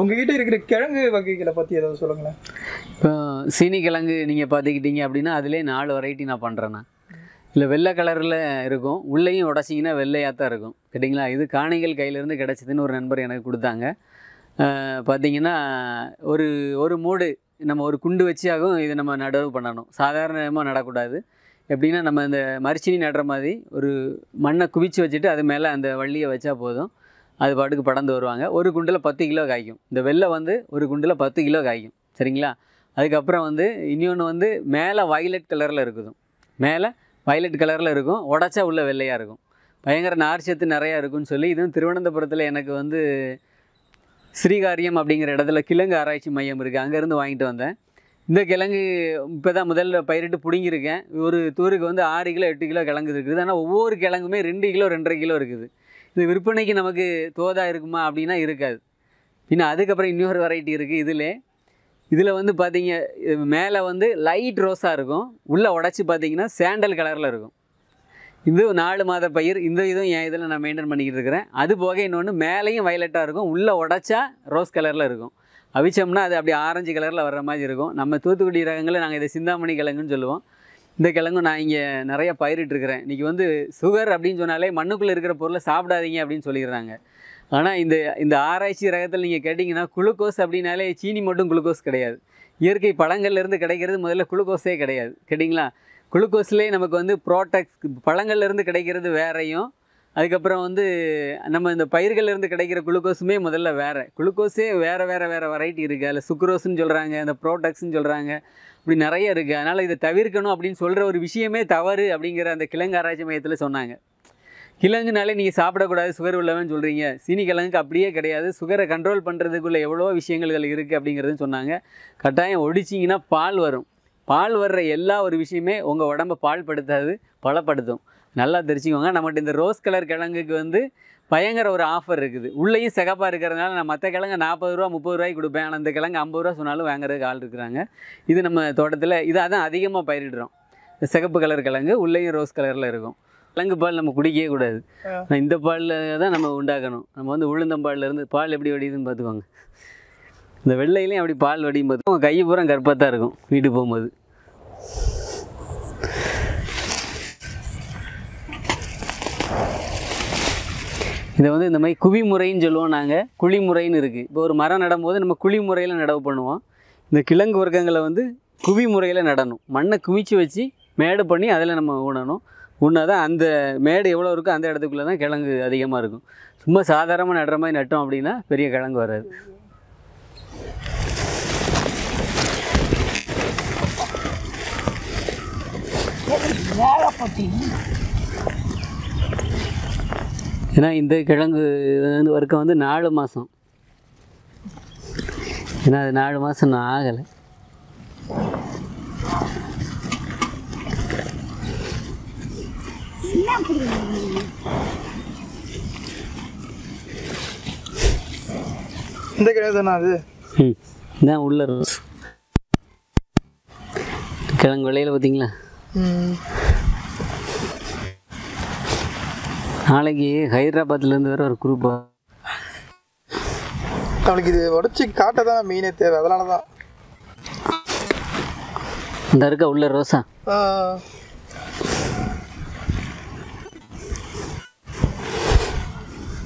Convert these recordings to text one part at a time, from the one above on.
உங்ககிட்ட இருக்கிற கிழங்கு வகைகளை பத்தி ஏதாவது சொல்லுங்களேன் சீனி கிழங்கு நீங்கள் பாத்துக்கிட்டீங்க அப்படின்னா அதுலேயே நாலு வெரைட்டி நான் பண்ணுறேண்ணா இல்லை வெள்ளை கலரில் இருக்கும் உள்ளேயும் உடச்சிங்கன்னா வெள்ளையாக தான் இருக்கும் சரிங்களா இது காணிகள் கையிலேருந்து கிடச்சிதுன்னு ஒரு நண்பர் எனக்கு கொடுத்தாங்க பார்த்திங்கன்னா ஒரு ஒரு மூடு நம்ம ஒரு குண்டு வச்சியாகவும் இதை நம்ம நடவு பண்ணணும் சாதாரணமாக நடக்கூடாது எப்படின்னா நம்ம இந்த மரிச்சினி நடுற மாதிரி ஒரு மண்ணை குவிச்சு வச்சுட்டு அது மேலே அந்த வள்ளியை வச்சா போதும் அது பாட்டுக்கு படந்து வருவாங்க ஒரு குண்டில் பத்து கிலோ காய்க்கும் இந்த வெள்ளை வந்து ஒரு குண்டில் பத்து கிலோ காய்க்கும் சரிங்களா அதுக்கப்புறம் வந்து இன்னொன்று வந்து மேலே வயலட் கலரில் இருக்குதும் மேலே வயலட் கலரில் இருக்கும் உடச்சா உள்ள வெள்ளையாக இருக்கும் பயங்கர நார்ச்சத்து நிறையா இருக்கும்னு சொல்லி இதுவும் திருவனந்தபுரத்தில் எனக்கு வந்து ஸ்ரீகாரியம் அப்படிங்கிற இடத்துல கிழங்கு ஆராய்ச்சி மையம் இருக்குது அங்கேருந்து வாங்கிட்டு வந்தேன் இந்த கிழங்கு இப்போ தான் முதல்ல பயிரிட்டு பிடுங்கியிருக்கேன் ஒரு தூருக்கு வந்து ஆறு கிலோ எட்டு கிலோ கிழங்கு இருக்குது ஆனால் ஒவ்வொரு கிழங்குமே ரெண்டு கிலோ ரெண்டரை கிலோ இருக்குது இது விற்பனைக்கு நமக்கு தோதாக இருக்குமா அப்படின்னா இருக்காது பின்ன அதுக்கப்புறம் இன்னொரு வெரைட்டி இருக்குது இதில் இதில் வந்து பார்த்தீங்க மேலே வந்து லைட் ரோஸாக இருக்கும் உள்ளே உடச்சி பார்த்தீங்கன்னா சேண்டல் கலரில் இருக்கும் இது நாலு மாத பயிர் இந்த இதுவும் என் இதில் நான் மெயின்டைன் பண்ணிக்கிட்டு இருக்கிறேன் அது போக இன்னொன்று மேலேயும் வயலட்டாக இருக்கும் உள்ளே உடச்சா ரோஸ் கலரில் இருக்கும் அவிச்சோம்னா அது அப்படி ஆரஞ்சு கலரில் வர்ற மாதிரி இருக்கும் நம்ம தூத்துக்குடி ரகங்களில் நாங்கள் இதை சிந்தாமணி கிழங்குன்னு சொல்லுவோம் இந்த கிழங்கும் நான் இங்கே நிறைய பயிரிட்டுருக்கிறேன் இன்றைக்கி வந்து சுகர் அப்படின்னு சொன்னாலே மண்ணுக்குள்ளே இருக்கிற பொருளை சாப்பிடாதீங்க அப்படின்னு சொல்லிடுறாங்க ஆனால் இந்த இந்த ஆராய்ச்சி ரகத்தில் நீங்கள் கேட்டிங்கன்னா குளுக்கோஸ் அப்படின்னாலே சீனி மட்டும் குளுக்கோஸ் கிடையாது இயற்கை பழங்கள்லேருந்து கிடைக்கிறது முதல்ல குளுக்கோஸே கிடையாது கேட்டிங்களா குளுக்கோஸ்லேயே நமக்கு வந்து ப்ரோட்டக்ஸ் பழங்கள்லேருந்து கிடைக்கிறது வேறையும் அதுக்கப்புறம் வந்து நம்ம இந்த பயிர்கள்லேருந்து கிடைக்கிற குளுக்கோஸுமே முதல்ல வேறு குளுக்கோஸே வேறு வேறு வேறு வெரைட்டி இருக்குது அதில் சுக்ரோஸ்ன்னு சொல்கிறாங்க அந்த ப்ரோடக்ட்ஸ்ன்னு சொல்கிறாங்க இப்படி நிறைய இருக்குது அதனால் இதை தவிர்க்கணும் அப்படின்னு சொல்கிற ஒரு விஷயமே தவறு அப்படிங்கிற அந்த கிழங்கு ஆராய்ச்சி மையத்தில் சொன்னாங்க கிழங்குனாலே நீங்கள் சாப்பிடக்கூடாது சுகர் உள்ளவன்னு சொல்கிறீங்க சீனி கிழங்குக்கு அப்படியே கிடையாது சுகரை கண்ட்ரோல் பண்ணுறதுக்குள்ளே எவ்வளோ விஷயங்கள் இருக்குது அப்படிங்கிறதுன்னு சொன்னாங்க கட்டாயம் ஒடிச்சிங்கன்னா பால் வரும் பால் வர்ற எல்லா ஒரு விஷயமே உங்கள் உடம்பை பால் படுத்தாது பலப்படுத்தும் நல்லா தெரிஞ்சுக்கோங்க நம்மகிட்ட இந்த ரோஸ் கலர் கிழங்குக்கு வந்து பயங்கர ஒரு ஆஃபர் இருக்குது உள்ளேயும் சிகப்பாக இருக்கிறதுனால நான் மற்ற கிழங்கு நாற்பது ரூபா முப்பது ரூபாய்க்கு கொடுப்பேன் ஆனால் அந்த கிழங்கு ஐம்பது ரூபா சொன்னாலும் வாங்குறதுக்கு ஆள் இருக்கிறாங்க இது நம்ம தோட்டத்தில் இதாக தான் அதிகமாக பயிரிடுறோம் சிகப்பு கலர் கிழங்கு உள்ளேயும் ரோஸ் கலரில் இருக்கும் கிழங்கு பால் நம்ம குடிக்கவே கூடாது இந்த பாலில் தான் நம்ம உண்டாக்கணும் நம்ம வந்து உளுந்தம்பாலில் இருந்து பால் எப்படி வடியுதுன்னு பார்த்துக்கோங்க இந்த வெள்ளையிலையும் அப்படி பால் வடியும் போது அவங்க கை பூரா கருப்பாக தான் இருக்கும் வீட்டுக்கு போகும்போது இதை வந்து இந்த மாதிரி குவிமுறைன்னு சொல்லுவோம் நாங்கள் குழிமுறைன்னு இருக்குது இப்போ ஒரு மரம் நடும்போது நம்ம குழிமுறையில் நடவு பண்ணுவோம் இந்த கிழங்கு வர்க்கங்களை வந்து குவிமுறையில் நடணும் மண்ணை குவிச்சு வச்சு மேடு பண்ணி அதில் நம்ம ஊனணும் உன்னா தான் அந்த மேடு எவ்வளோ இருக்கோ அந்த இடத்துக்குள்ளே தான் கிழங்கு அதிகமாக இருக்கும் சும்மா சாதாரணமாக நடுற மாதிரி நட்டோம் அப்படின்னா பெரிய கிழங்கு வராது ஏன்னா இந்த கிழங்கு வரைக்கும் வந்து நாலு மாதம் ஏன்னா அது நாலு மாதம் நான் ஆகலை இந்த கிழங்கு தானே அது ம் உள்ள கிழங்கு விளையில பார்த்தீங்களா நாளைக்கு ஹைதராபாத்லேருந்து வேற ஒரு குரூப் அவனுக்கு இது உடச்சி காட்ட தான் மீனே தேவை அதனால தான் இந்த இருக்க உள்ள ரோசா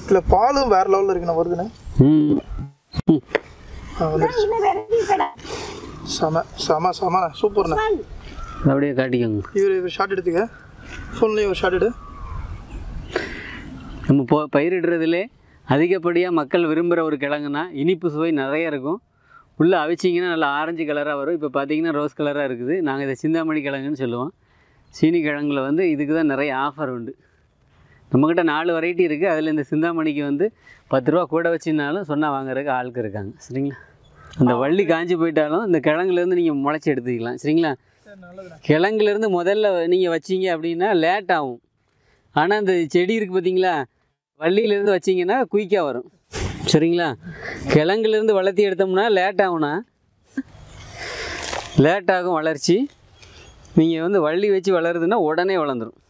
இல்லை பாலும் வேற லெவலில் இருக்கு நான் வருதுண்ணே சம சம சம சூப்பர்ண்ணே அப்படியே காட்டிக்கோங்க இவர் ஷார்ட் எடுத்துங்க ஃபோன்லேயே ஒரு ஷார்ட் எடு நம்ம போ பயிரிடுறதுலே அதிகப்படியாக மக்கள் விரும்புகிற ஒரு கிழங்குன்னா இனிப்பு சுவை நிறைய இருக்கும் உள்ளே அவிச்சிங்கன்னா நல்லா ஆரஞ்சு கலராக வரும் இப்போ பார்த்தீங்கன்னா ரோஸ் கலராக இருக்குது நாங்கள் இதை சிந்தாமணி கிழங்குன்னு சொல்லுவோம் சீனி கிழங்குல வந்து இதுக்கு தான் நிறைய ஆஃபர் உண்டு நம்மக்கிட்ட நாலு வெரைட்டி இருக்குது அதில் இந்த சிந்தாமணிக்கு வந்து பத்து ரூபா கூட வச்சுனாலும் சொன்னால் வாங்குறதுக்கு ஆளுக்கு இருக்காங்க சரிங்களா அந்த வள்ளி காஞ்சி போயிட்டாலும் இந்த கிழங்குலேருந்து நீங்கள் முளைச்சி எடுத்துக்கலாம் சரிங்களா கிழங்குலேருந்து முதல்ல நீங்கள் வச்சிங்க அப்படின்னா லேட் ஆகும் ஆனால் அந்த செடி இருக்குது பார்த்தீங்களா வள்ளியிலேருந்து வச்சிங்கன்னா குயிக்காக வரும் சரிங்களா கிழங்குலேருந்து வளர்த்தி எடுத்தோம்னா லேட் ஆகும்னா லேட் ஆகும் வளர்ச்சி நீங்கள் வந்து வள்ளி வச்சு வளருதுன்னா உடனே வளர்ந்துடும்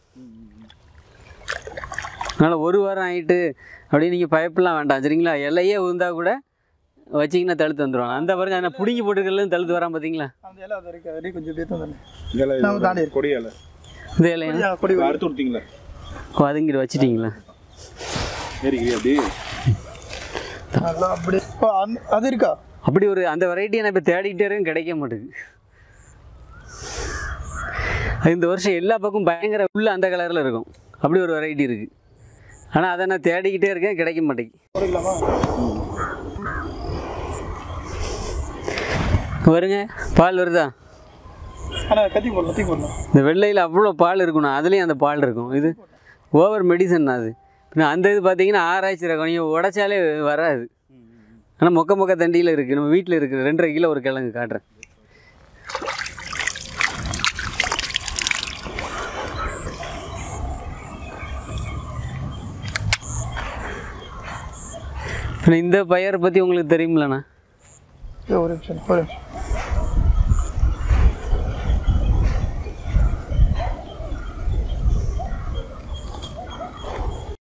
அதனால் ஒரு வாரம் ஆகிட்டு அப்படின்னு நீங்கள் பயப்படலாம் வேண்டாம் சரிங்களா இலையே உருந்தால் கூட வச்சிங்கன்னா தழுத்து வந்துடுவாங்க அந்த பாருங்க அந்த பிடிங்கி போட்டுக்கிறதுல தழுத்து வரான் பார்த்தீங்களா கொஞ்சம் பேத்து வந்து தாண்டி கொடி இலை இந்த இலையா அறுத்து விட்டீங்களா வதங்கிட்டு வச்சிட்டீங்களா அப்படி அது இருக்கா அப்படி ஒரு அந்த வெரைட்டியை நான் இப்போ தேடிக்கிட்டே இருக்கேன் கிடைக்க மாட்டேங்குது இந்த வருஷம் எல்லா பக்கம் பயங்கர உள்ள அந்த கலரில் இருக்கும் அப்படி ஒரு வெரைட்டி இருக்குது ஆனால் அதை நான் தேடிக்கிட்டே இருக்கேன் கிடைக்க மாட்டேங்குது வருங்க பால் வருதா இந்த வெள்ளையில் அவ்வளோ பால் இருக்கணும் அதுலேயும் அந்த பால் இருக்கும் இது ஓவர் மெடிசன் அது அந்த இது பார்த்தீங்கன்னா ஆராய்ச்சி ரகம் நீங்கள் உடைச்சாலே வராது ஆனால் மொக்க மொக்க தண்டியில் இருக்குது நம்ம வீட்டில் இருக்குது ரெண்டரை கிலோ ஒரு கிழங்கு காட்டுறேன் இந்த பயிரை பற்றி உங்களுக்கு தெரியுமில்லண்ணா Yo, he por